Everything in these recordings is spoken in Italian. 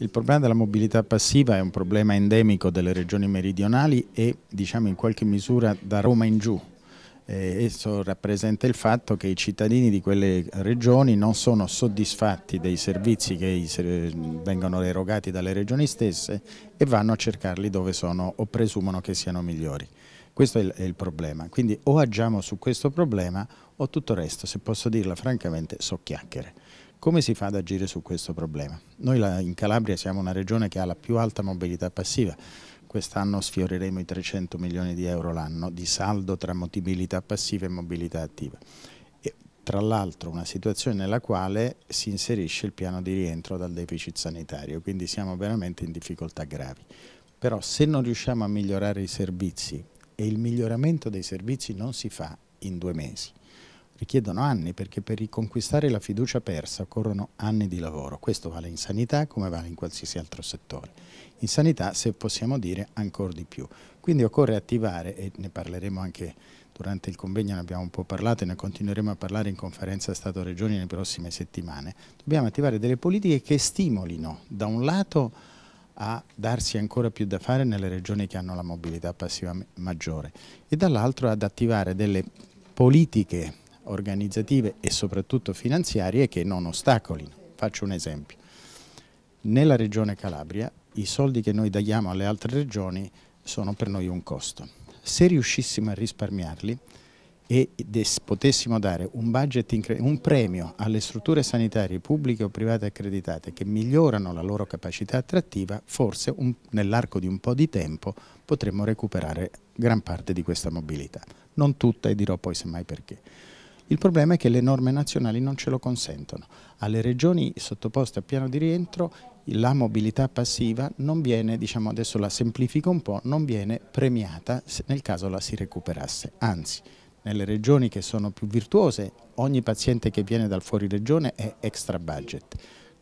Il problema della mobilità passiva è un problema endemico delle regioni meridionali e diciamo in qualche misura da Roma in giù. Eh, esso rappresenta il fatto che i cittadini di quelle regioni non sono soddisfatti dei servizi che vengono erogati dalle regioni stesse e vanno a cercarli dove sono o presumono che siano migliori. Questo è il, è il problema, quindi o agiamo su questo problema o tutto il resto, se posso dirla francamente, so chiacchiere. Come si fa ad agire su questo problema? Noi in Calabria siamo una regione che ha la più alta mobilità passiva, quest'anno sfioreremo i 300 milioni di euro l'anno di saldo tra mobilità passiva e mobilità attiva. E, tra l'altro una situazione nella quale si inserisce il piano di rientro dal deficit sanitario, quindi siamo veramente in difficoltà gravi. Però se non riusciamo a migliorare i servizi, e il miglioramento dei servizi non si fa in due mesi, richiedono anni perché per riconquistare la fiducia persa occorrono anni di lavoro. Questo vale in sanità come vale in qualsiasi altro settore. In sanità, se possiamo dire, ancora di più. Quindi occorre attivare, e ne parleremo anche durante il convegno, ne abbiamo un po' parlato e ne continueremo a parlare in conferenza Stato-Regioni nelle prossime settimane, dobbiamo attivare delle politiche che stimolino da un lato a darsi ancora più da fare nelle regioni che hanno la mobilità passiva maggiore e dall'altro ad attivare delle politiche organizzative e soprattutto finanziarie che non ostacolino. Faccio un esempio. Nella regione Calabria i soldi che noi diamo alle altre regioni sono per noi un costo. Se riuscissimo a risparmiarli e potessimo dare un, budget, un premio alle strutture sanitarie pubbliche o private accreditate che migliorano la loro capacità attrattiva, forse nell'arco di un po' di tempo potremmo recuperare gran parte di questa mobilità. Non tutta e dirò poi semmai perché. Il problema è che le norme nazionali non ce lo consentono. Alle regioni sottoposte a piano di rientro la mobilità passiva non viene, diciamo adesso la semplifico un po', non viene premiata nel caso la si recuperasse. Anzi, nelle regioni che sono più virtuose ogni paziente che viene dal fuori regione è extra budget.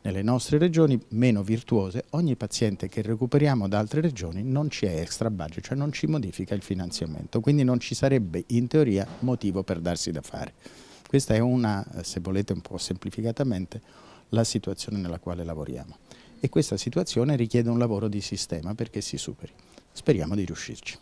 Nelle nostre regioni meno virtuose, ogni paziente che recuperiamo da altre regioni non ci è extra budget, cioè non ci modifica il finanziamento, quindi non ci sarebbe in teoria motivo per darsi da fare. Questa è una, se volete un po' semplificatamente, la situazione nella quale lavoriamo. E questa situazione richiede un lavoro di sistema perché si superi. Speriamo di riuscirci.